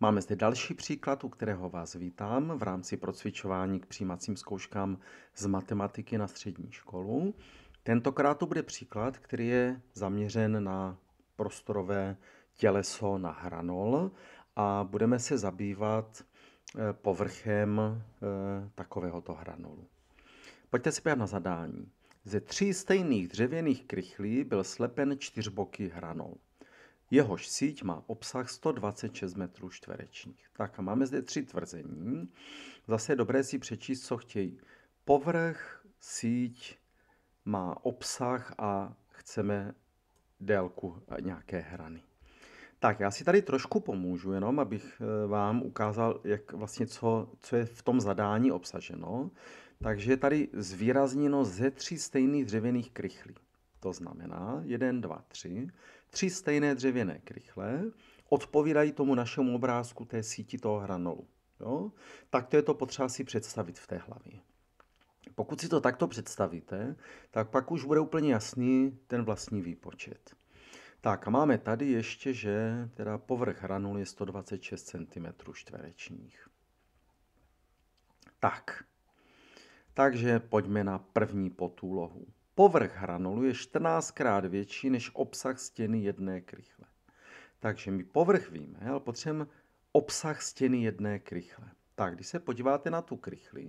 Máme zde další příklad, u kterého vás vítám v rámci procvičování k přijímacím zkouškám z matematiky na střední školu. Tentokrát to bude příklad, který je zaměřen na prostorové těleso na hranol a budeme se zabývat e, povrchem e, takovéhoto hranolu. Pojďte si podívat na zadání. Ze tří stejných dřevěných krychlí byl slepen čtyřboký hranol. Jehož síť má obsah 126 metrů čtverečních. Tak a máme zde tři tvrzení. Zase je dobré si přečíst, co chtějí. Povrch, síť má obsah a chceme délku eh, nějaké hrany. Tak, já si tady trošku pomůžu, jenom abych eh, vám ukázal, jak vlastně co, co je v tom zadání obsaženo. Takže je tady zvýrazněno ze tří stejných dřevěných krychlí. To znamená 1, 2, 3. Tři stejné dřevěné krychle odpovídají tomu našemu obrázku té síti toho hranolu. Jo? Tak to je to potřeba si představit v té hlavě. Pokud si to takto představíte, tak pak už bude úplně jasný ten vlastní výpočet. Tak a máme tady ještě, že teda povrch hranul je 126 cm čtverečních. Tak, takže pojďme na první potůlohu. Povrch hranolu je 14krát větší než obsah stěny jedné krychle. Takže my povrch víme, ale potřebujeme obsah stěny jedné krychle. Tak, když se podíváte na tu krychli,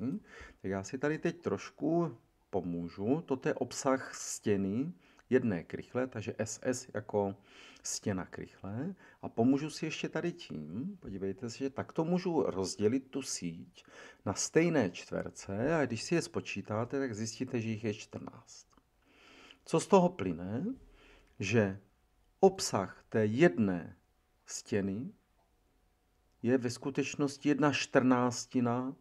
tak já si tady teď trošku pomůžu. Toto je obsah stěny jedné krychle, takže SS jako stěna krychle. A pomůžu si ještě tady tím, podívejte se, že takto můžu rozdělit tu síť na stejné čtverce a když si je spočítáte, tak zjistíte, že jich je 14. Co z toho plyne? Že obsah té jedné stěny je ve skutečnosti jedna čtrnáctina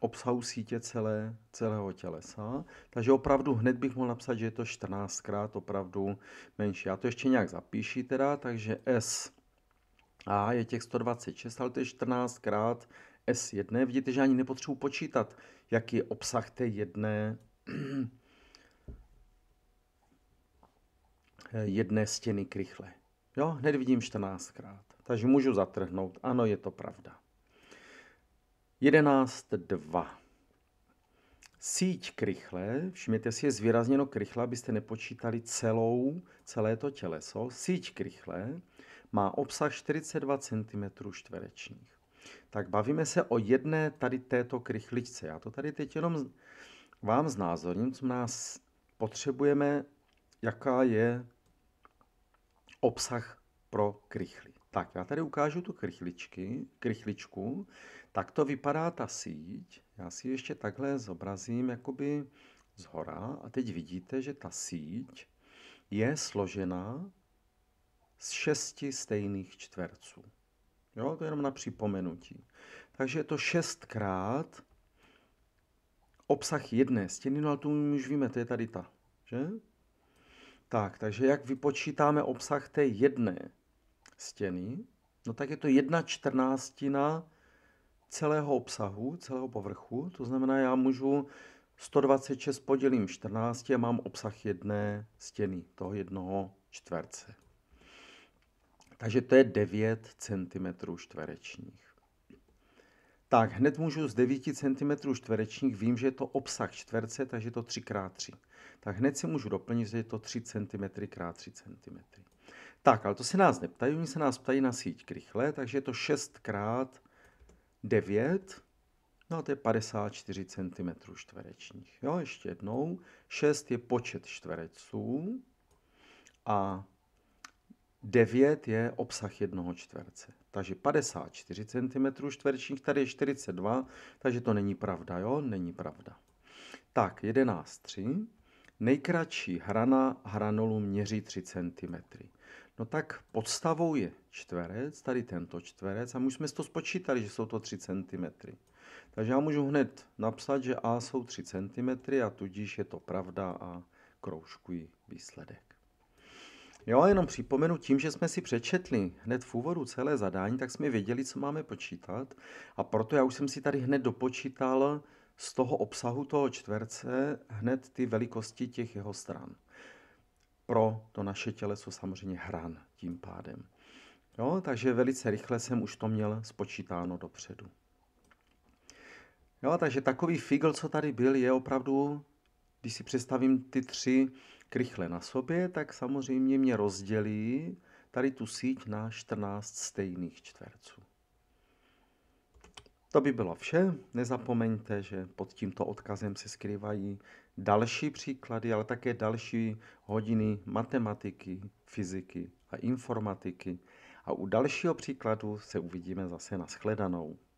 obsahu sítě celé, celého tělesa. Takže opravdu hned bych mohl napsat, že je to 14krát opravdu menší. Já to ještě nějak zapíši teda, takže S a je těch 126, ale to je 14krát S1. Vidíte, že ani nepotřebuji počítat, jaký je obsah té jedné Eh, jedné stěny krychle. Jo, hned vidím 14krát. Takže můžu zatrhnout. Ano, je to pravda. 11.2. Síť krychle, všimněte si, je zvýrazněno krychle, abyste nepočítali celou, celé to těleso. Síť krychle má obsah 42 cm čtverečních. Tak bavíme se o jedné tady této krychličce. Já to tady teď jenom vám znázorním, co nás potřebujeme, jaká je obsah pro krychly. Tak, já tady ukážu tu krychličky, krychličku. Tak to vypadá ta síť. Já si ještě takhle zobrazím jakoby z hora a teď vidíte, že ta síť je složena z šesti stejných čtverců. Jo, to je jenom na připomenutí. Takže je to šestkrát obsah jedné stěny, no ale tu už víme, to je tady ta, že? Tak, takže jak vypočítáme obsah té jedné stěny, no tak je to jedna čtrnáctina celého obsahu, celého povrchu, to znamená, já můžu 126 podělím 14 a mám obsah jedné stěny, toho jednoho čtverce. Takže to je 9 cm čtverečních tak hned můžu z 9 cm čtverečních, vím, že je to obsah čtverce, takže je to 3x3. Tak hned si můžu doplnit, že je to 3 cm x 3 cm. Tak, ale to se nás neptají, oni se nás ptají na síť krychle, takže je to 6 x 9, no a to je 54 cm čtverečních. Jo, ještě jednou, 6 je počet čtvereců a 9 je obsah jednoho čtverce. Takže 54 cm čtverečních, tady je 42, takže to není pravda, jo? Není pravda. Tak, 11, 3. Nejkratší hrana hranolu měří 3 cm. No tak podstavou je čtverec, tady tento čtverec, a my jsme si to spočítali, že jsou to 3 cm. Takže já můžu hned napsat, že A jsou 3 cm a tudíž je to pravda a kroužkují výsledek. Jo, jenom připomenu, tím, že jsme si přečetli hned v úvodu celé zadání, tak jsme věděli, co máme počítat. A proto já už jsem si tady hned dopočítal z toho obsahu toho čtverce hned ty velikosti těch jeho stran. Pro to naše těleso samozřejmě hran tím pádem. Jo, takže velice rychle jsem už to měl spočítáno dopředu. Jo, takže takový figl, co tady byl, je opravdu, když si představím ty tři krychle na sobě, tak samozřejmě mě rozdělí tady tu síť na 14 stejných čtverců. To by bylo vše. Nezapomeňte, že pod tímto odkazem se skrývají další příklady, ale také další hodiny matematiky, fyziky a informatiky. A u dalšího příkladu se uvidíme zase na shledanou.